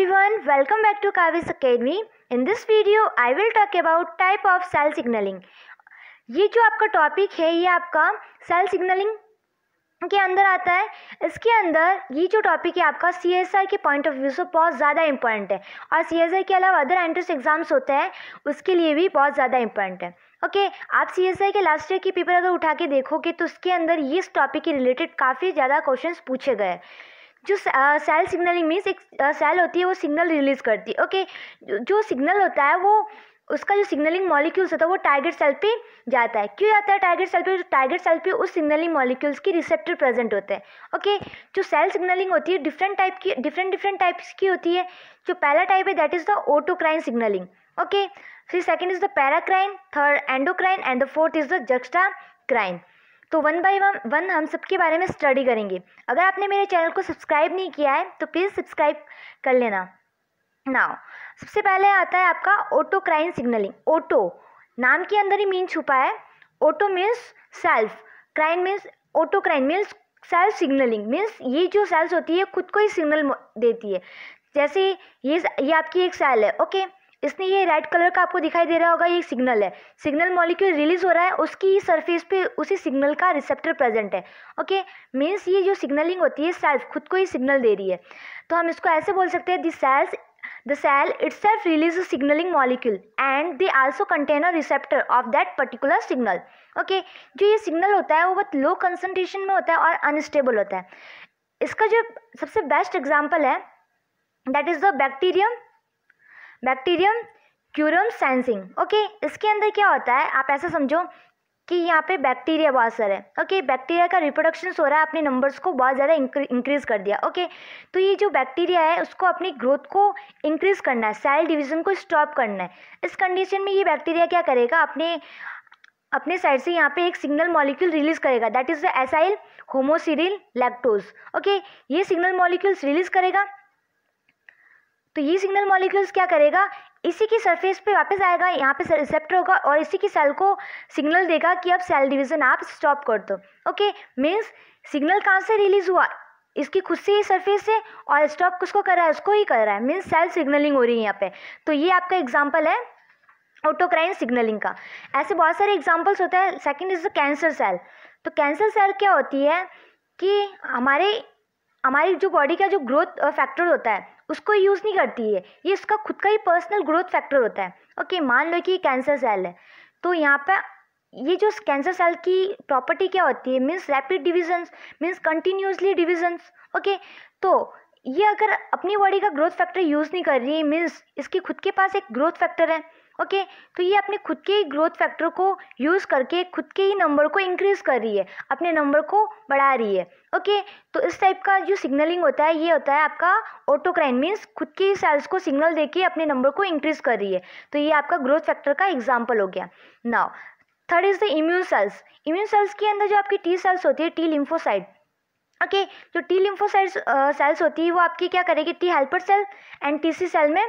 everyone welcome back to Kavi's Academy in this video I will talk about type of cell signaling ये जो आपका topic है ये आपका सेल सिग्नलिंग के अंदर आता है इसके अंदर ये जो टॉपिक है आपका सी एस आई के पॉइंट ऑफ व्यू से बहुत ज़्यादा इंपॉर्टेंट है और सी एस आई के अलावा अदर एंट्रेंस एग्जाम्स होते हैं उसके लिए भी बहुत ज़्यादा इंपॉर्टेंट है ओके okay, आप सी एस आई के लास्ट ईयर के पेपर अगर उठा के देखोगे तो उसके अंदर ये इस टॉपिक के रिलेटेड काफ़ी ज़्यादा क्वेश्चन पूछे गए जो सेल सिग्नलिंग मीन्स एक सेल होती है वो सिग्नल रिलीज़ करती है ओके जो सिग्नल होता है वो उसका जो सिग्नलिंग मॉलिक्यूल्स होता है वो टारगेट सेल पे जाता है क्यों जाता है टारगेट सेल पे जो टारगेट सेल पे उस सिग्नलिंग मॉलिक्यूल्स की रिसेप्टर प्रेजेंट होते हैं ओके जो सेल सिग्नलिंग होती है डिफरेंट टाइप की डिफरेंट डिफरेंट टाइप्स की होती है जो पहला टाइप है that is the autocrine signalling okay फिर second is the paracrine third endocrine and the fourth is the juxtacrine तो वन बाई वन वन हम सब के बारे में स्टडी करेंगे अगर आपने मेरे चैनल को सब्सक्राइब नहीं किया है तो प्लीज़ सब्सक्राइब कर लेना नाउ सबसे पहले आता है आपका ऑटो क्राइन सिग्नलिंग ऑटो नाम के अंदर ही मीन छुपा है auto means self crine means autocrine means self signalling means ये जो सेल्स होती है खुद को ही सिग्नल देती है जैसे ये ये आपकी एक सेल है ओके okay? इसमें ये रेड कलर का आपको दिखाई दे रहा होगा ये सिग्नल है सिग्नल मॉलिक्यूल रिलीज हो रहा है उसकी ही सरफेस पे उसी सिग्नल का रिसेप्टर प्रेजेंट है ओके मीन्स ये जो सिग्नलिंग होती है सेल्फ खुद को ही सिग्नल दे रही है तो हम इसको ऐसे बोल सकते हैं the cells itself release a signalling molecule and they also contain a receptor of that particular signal okay जो ये सिग्नल होता है वो बहुत लो कंसनट्रेशन में होता है और अनस्टेबल होता है इसका जो सबसे बेस्ट एग्जाम्पल है that is the bacterium bacterium quorum sensing okay इसके अंदर क्या होता है आप ऐसा समझो कि यहाँ पे बैक्टीरिया बहुत सर है ओके okay, बैक्टीरिया का रिप्रोडक्शन हो रहा है अपने नंबर्स को बहुत ज़्यादा इंक्रीज़ कर दिया ओके okay, तो ये जो बैक्टीरिया है उसको अपनी ग्रोथ को इंक्रीज़ करना है सेल डिवीज़न को स्टॉप करना है इस कंडीशन में ये बैक्टीरिया क्या करेगा अपने अपने साइड से यहाँ पे एक सिग्नल मॉलिक्यूल रिलीज़ करेगा that is the acyl homoserine lactose okay ये सिग्नल मॉलिक्यूल्स रिलीज़ करेगा तो ये सिग्नल मॉलिक्यूल्स क्या करेगा इसी की सरफेस पे वापस आएगा यहाँ पे रिसेप्टर होगा और इसी की सेल को सिग्नल देगा कि अब सेल डिवीज़न आप स्टॉप कर दो ओके मीन्स सिग्नल कहाँ से रिलीज़ हुआ इसकी खुद से ही सरफेस है और स्टॉप किसको कर रहा है उसको ही कर रहा है मीन्स सेल सिग्नलिंग हो रही है यहाँ पे तो ये आपका एग्जाम्पल है ऑटोक्राइन सिग्नलिंग का ऐसे बहुत सारे एग्जाम्पल्स होते हैं second is the cancer cell तो कैंसर सेल क्या होती है कि हमारे हमारी जो बॉडी का जो ग्रोथ फैक्टर होता है उसको यूज़ नहीं करती है ये इसका खुद का ही पर्सनल ग्रोथ फैक्टर होता है ओके मान लो कि ये कैंसर सेल है तो यहाँ पर ये जो कैंसर सेल की प्रॉपर्टी क्या होती है means rapid divisions means continuously divisions okay तो ये अगर अपनी बॉडी का ग्रोथ फैक्टर यूज़ नहीं कर रही है मीन्स इसके खुद के पास एक ग्रोथ फैक्टर है ओके तो ये अपने खुद के ही ग्रोथ फैक्टर को यूज़ करके खुद के ही नंबर को इंक्रीज़ कर रही है अपने नंबर को बढ़ा रही है ओके तो इस टाइप का जो सिग्नलिंग होता है ये होता है आपका ऑटोक्राइन मीन्स खुद के ही सेल्स को सिग्नल देके अपने नंबर को इंक्रीज़ कर रही है तो ये आपका ग्रोथ फैक्टर का एग्जाम्पल हो गया now third is the immune cells immune cells के अंदर जो आपकी टी सेल्स होती है टी लिम्फोसाइड ओके जो टी लिम्फोसाइड सेल्स होती है वो आपकी क्या करेगी T helper cell and T C cell में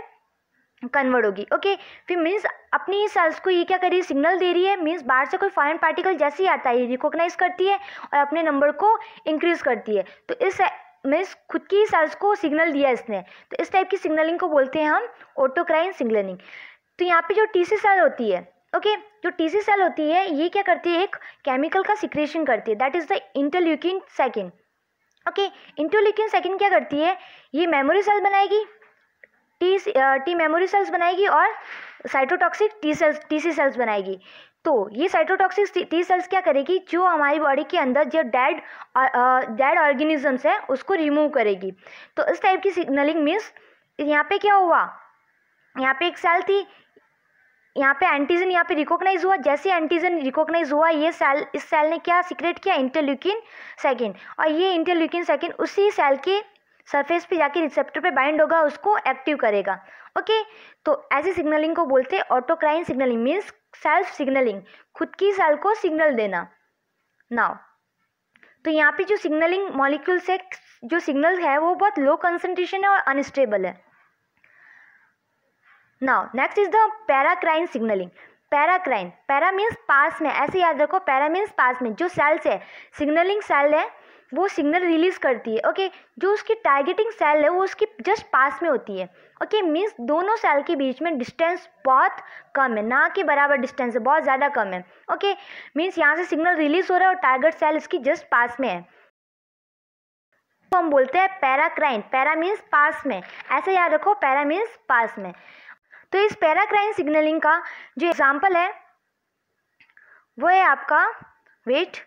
कन्वर्ट होगी ओके फिर मीन्स अपनी सेल्स को ये क्या कर रही है सिग्नल दे रही है मीन्स बाहर से कोई फॉरन पार्टिकल जैसे ही आता है ये रिकॉग्नाइज करती है और अपने नंबर को इंक्रीज़ करती है तो इस मीन्स खुद की सेल्स को सिग्नल दिया इसने तो इस टाइप की सिग्नलिंग को बोलते हैं हम ऑटोक्राइन सिग्नलिंग तो यहाँ पे जो टी सेल होती है ओके okay, जो टी सेल होती है ये क्या करती है एक केमिकल का सिक्रेशन करती है that is the interleukin second okay interleukin second क्या करती है ये मेमोरी सेल बनाएगी टी टी मेमोरी सेल्स बनाएगी और cytotoxic T cells T C cells बनाएगी तो ये साइटोटॉक्सिक टी सेल्स क्या करेगी जो हमारी बॉडी के अंदर जो डेड डेड ऑर्गेनिजम्स है उसको रिमूव करेगी तो इस टाइप की सिग्नलिंग मीन्स यहाँ पे क्या हुआ यहाँ पे एक सेल थी यहाँ पे एंटीजन यहाँ पे रिकॉग्नाइज हुआ जैसे एंटीजन रिकॉग्नाइज हुआ ये सेल इस सेल ने क्या सिक्रेट किया इंटरल्यूकिन सेकेंड और ये इंटरल्यूकिन सेकेंड उसी सेल के सरफेस पे जाके रिसेप्टर पे बाइंड होगा उसको एक्टिव करेगा ओके तो ऐसे सिग्नलिंग को बोलते हैं autocrine signalling means self signalling खुद की सेल को सिग्नल देना नाउ तो यहाँ पे जो सिग्नलिंग मॉलिक्यूल है जो सिग्नल है वो बहुत लो कंसनट्रेशन है और अनस्टेबल है now next is the paracrine signalling paracrine para means पास में ऐसे याद रखो पैरा मीन्स पास में जो सेल्स है सिग्नलिंग सेल है वो सिग्नल रिलीज़ करती है ओके जो उसकी टारगेटिंग सेल है वो उसकी जस्ट पास में होती है ओके मीन्स दोनों सेल के बीच में डिस्टेंस बहुत कम है ना के बराबर डिस्टेंस है बहुत ज़्यादा कम है ओके मीन्स यहाँ से सिग्नल रिलीज़ हो रहा है और टारगेट सेल इसकी जस्ट पास में है तो हम बोलते हैं पैराक्राइन पैरा मीन्स पास में ऐसे याद रखो पैरा मीन्स पास में तो इस पैराक्राइन सिग्नलिंग का जो एग्जाम्पल है वो है आपका वेट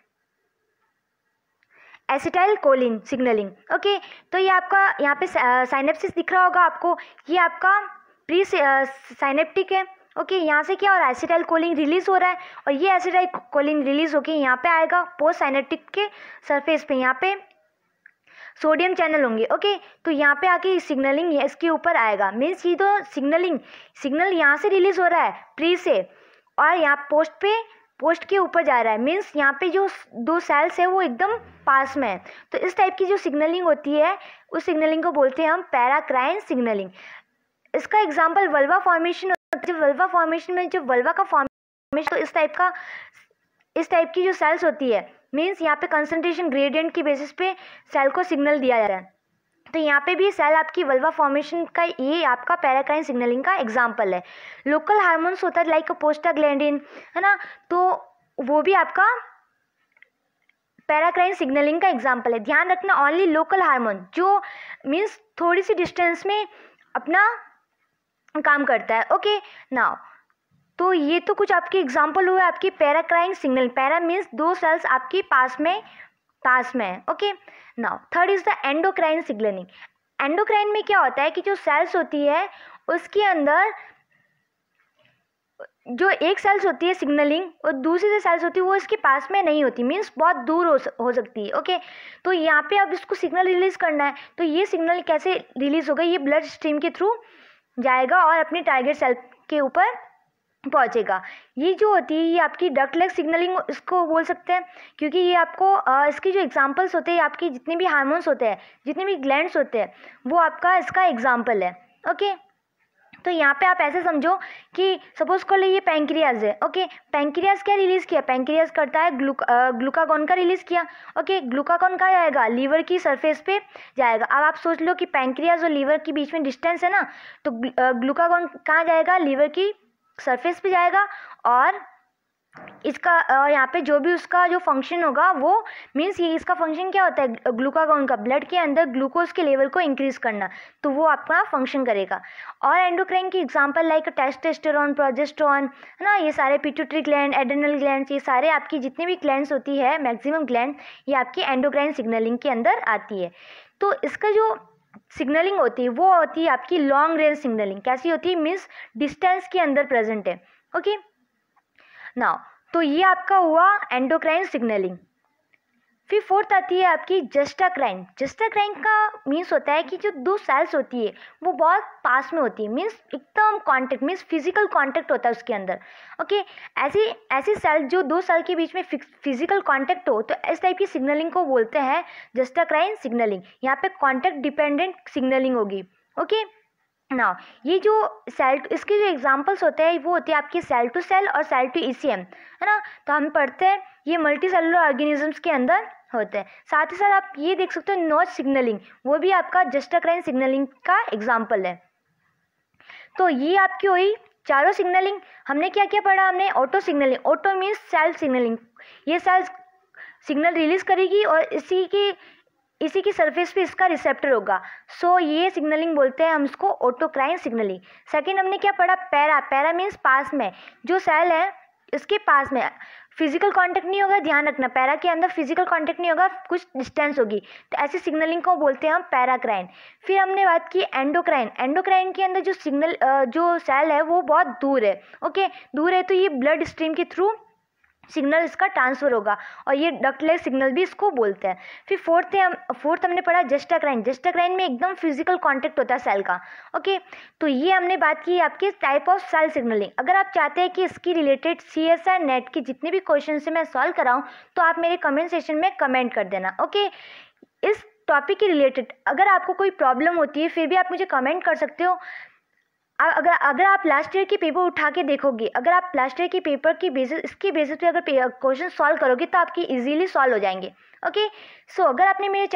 एसिटाइल कोलिन सिग्नलिंग ओके तो ये आपका यहाँ पे साइनेप्सिस दिख रहा होगा आपको ये आपका प्री साइनेप्टिक है ओके okay, यहाँ से क्या और एसिडाइल कोलिंग रिलीज हो रहा है और ये एसिडाइल कोलिंग रिलीज होके यहाँ पे आएगा पोस्ट साइनेटिक के सरफेस पे यहाँ पे सोडियम चैनल होंगे ओके तो यहाँ पे आके सिग्नलिंग इसके ऊपर आएगा मीन्स ये तो सिग्नलिंग सिग्नल यहाँ से रिलीज हो रहा है प्री से और यहाँ पोस्ट पे पोस्ट के ऊपर जा रहा है मीन्स यहाँ पे जो दो सेल्स है वो एकदम पास में है तो इस टाइप की जो सिग्नलिंग होती है उस सिग्नलिंग को बोलते हैं हम पैराक्राइन सिग्नलिंग इसका एग्जाम्पल वल्वा फॉर्मेशन जो वल्वा फॉर्मेशन में जो वल्वा का फॉर्मेशन तो इस टाइप का इस टाइप की जो सेल्स होती है मीन्स यहाँ पे कंसनट्रेशन ग्रेडियंट की बेसिस पे सेल को सिग्नल दिया जा रहा है तो यहाँ पे भी सेल आपकी वल्वा फॉर्मेशन का ये आपका पैराक्राइन सिग्नलिंग का एग्जाम्पल है लोकल हार्मोन्स होता है लाइक अ पोस्टाग्लैंडिन है ना तो वो भी आपका पैराक्राइन सिग्नलिंग का एग्जाम्पल है ध्यान रखना ओनली लोकल हार्मोन जो मीन्स थोड़ी सी डिस्टेंस में अपना काम करता है ओके नाउ तो ये तो कुछ आपके एग्जाम्पल हुए आपकी पैराक्राइन सिग्नल पैरा मीन्स दो सेल्स आपके पास में पास में है okay now third is the endocrine signalling endocrine में क्या होता है कि जो सेल्स होती है उसके अंदर जो एक सेल्स होती है सिग्नलिंग और दूसरी जो सेल्स होती है वो इसके पास में नहीं होती मीन्स बहुत दूर हो हो सकती है ओके तो यहाँ पे अब इसको सिग्नल रिलीज़ करना है तो ये सिग्नल कैसे रिलीज़ होगा ये ब्लड स्ट्रीम के थ्रू जाएगा और अपने टारगेट सेल के ऊपर पहुँचेगा ये जो होती है ये आपकी लेग सिग्नलिंग इसको बोल सकते हैं क्योंकि ये आपको इसकी जो एग्जांपल्स होते हैं आपकी जितने भी हार्मोन्स होते हैं जितने भी ग्लैंड्स होते हैं वो आपका इसका एग्जाम्पल है ओके तो यहाँ पे आप ऐसे समझो कि सपोज कर लो ये पैंक्रियाज है ओके पैंक्रियाज क्या रिलीज़ किया पैंक्रियाज करता है ग्लू ग्लूकागॉन का रिलीज़ किया ओके ग्लूकागॉन का जाएगा लीवर की सरफेस पे जाएगा अब आप सोच लो कि पैंक्रियाज और लीवर के बीच में डिस्टेंस है ना तो ग्लूकागॉन कहाँ जाएगा लीवर की सरफेस पे जाएगा और इसका और यहाँ पे जो भी उसका जो फंक्शन होगा वो मीन्स ये इसका फंक्शन क्या होता है ग्लूकागोन का ब्लड के अंदर ग्लूकोज के लेवल को इंक्रीज करना तो वो आपका फंक्शन करेगा और एंडोक्राइन की एग्जांपल लाइक टेस्टेस्टेरॉन प्रोजेस्ट्रॉन है ना ये सारे पिट्यूटरी ग्लैंड एडेनल ग्लैंड ये सारे आपकी जितनी भी ग्लैंड होती है मैक्सिमम ग्लैंड ये आपकी एंडोक्राइन सिग्नलिंग के अंदर आती है तो इसका जो सिग्नलिंग होती है वो होती है आपकी लॉन्ग रेंज सिग्नलिंग कैसी होती है मीन्स डिस्टेंस के अंदर प्रेजेंट है ओके नाउ तो ये आपका हुआ एंडोक्राइन सिग्नलिंग फिर फोर्थ आती है आपकी जस्टा क्राइम जस्टा क्राइम का मीन्स होता है कि जो दो सेल्स होती है वो बहुत पास में होती है मीन्स एकदम कांटेक्ट मीन्स फिजिकल कांटेक्ट होता है उसके अंदर ओके ऐसी ऐसी सेल जो दो सेल के बीच में फिजिकल कांटेक्ट हो तो इस टाइप की सिग्नलिंग को बोलते हैं जस्टा क्राइन सिग्नलिंग यहाँ पर कॉन्टेक्ट डिपेंडेंट सिग्नलिंग होगी ओके ना ये जो सेल इसके जो एग्जाम्पल्स होते हैं वो होते हैं आपके सेल टू सेल और सेल टू ई है ना तो हम पढ़ते हैं ये मल्टी सेलुलर ऑर्गेनिजम्स के अंदर होता है साथ ही साथ आप ये देख सकते हो नॉच सिग्नलिंग वो भी आपका जस्टा क्राइन सिग्नलिंग का एग्जाम्पल है तो ये आपकी हुई चारों सिग्नलिंग हमने क्या क्या पढ़ा हमने auto signalling auto means self signalling ये सेल्फ सिग्नल रिलीज करेगी और इसी की इसी की सरफेस पे इसका रिसेप्टर होगा सो so, ये सिग्नलिंग बोलते हैं हम इसको ऑटोक्राइन सिग्नलिंग सेकेंड हमने क्या पढ़ा पैरा पैरा मीन्स पास में जो सेल है इसके पास में फिजिकल कांटेक्ट नहीं होगा ध्यान रखना पैरा के अंदर फिजिकल कांटेक्ट नहीं होगा कुछ डिस्टेंस होगी तो ऐसे सिग्नलिंग को बोलते हैं हम पैराक्राइन फिर हमने बात की एंडोक्राइन एंडोक्राइन के अंदर जो सिग्नल जो सेल है वो बहुत दूर है ओके दूर है तो ये ब्लड स्ट्रीम के थ्रू सिग्नल इसका ट्रांसफ़र होगा और ये डकलेग सिग्नल भी इसको बोलते हैं फिर फोर्थ है हम फोर्थ हमने पढ़ा जस्टाक्राइन जस्टाक्राइन में एकदम फिजिकल कांटेक्ट होता है सेल का ओके तो ये हमने बात की आपके टाइप ऑफ सेल सिग्नलिंग अगर आप चाहते हैं कि इसकी related C S R NET के जितने भी क्वेश्चन से मैं सॉल्व कराऊँ तो आप मेरे कमेंट सेशन में कमेंट कर देना ओके इस टॉपिक के रिलेटेड अगर आपको कोई प्रॉब्लम होती है फिर भी आप मुझे कमेंट कर सकते हो अगर अगर आप लास्ट ईयर की पेपर उठा के देखोगे अगर आप लास्ट ईयर की पेपर की बेसिस इसके बेसिस पे अगर क्वेश्चन सॉल्व करोगे तो आपकी इजीली सॉल्व हो जाएंगे ओके सो so, अगर आपने मेरे